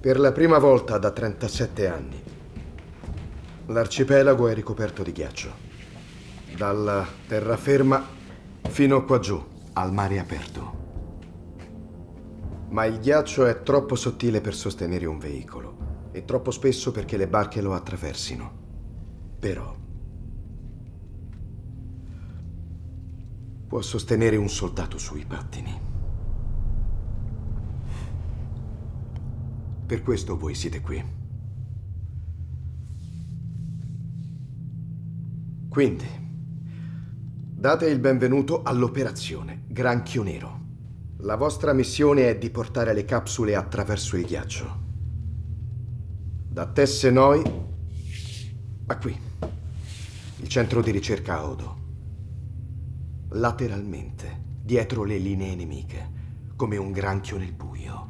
Per la prima volta da 37 anni, l'arcipelago è ricoperto di ghiaccio. Dalla terraferma fino qua giù, al mare aperto. Ma il ghiaccio è troppo sottile per sostenere un veicolo e troppo spesso perché le barche lo attraversino. Però può sostenere un soldato sui pattini. Per questo voi siete qui. Quindi, date il benvenuto all'operazione Granchio Nero. La vostra missione è di portare le capsule attraverso il ghiaccio. Da Tessenoi a qui, il centro di ricerca a Odo. Lateralmente, dietro le linee nemiche, come un granchio nel buio.